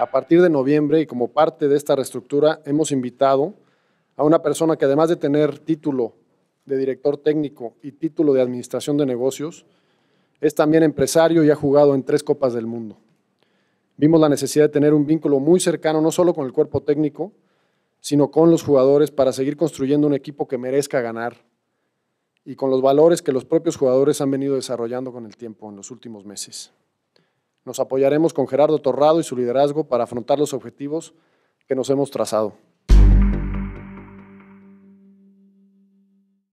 A partir de noviembre y como parte de esta reestructura hemos invitado a una persona que además de tener título de director técnico y título de administración de negocios, es también empresario y ha jugado en tres copas del mundo. Vimos la necesidad de tener un vínculo muy cercano no solo con el cuerpo técnico, sino con los jugadores para seguir construyendo un equipo que merezca ganar y con los valores que los propios jugadores han venido desarrollando con el tiempo en los últimos meses. Nos apoyaremos con Gerardo Torrado y su liderazgo para afrontar los objetivos que nos hemos trazado.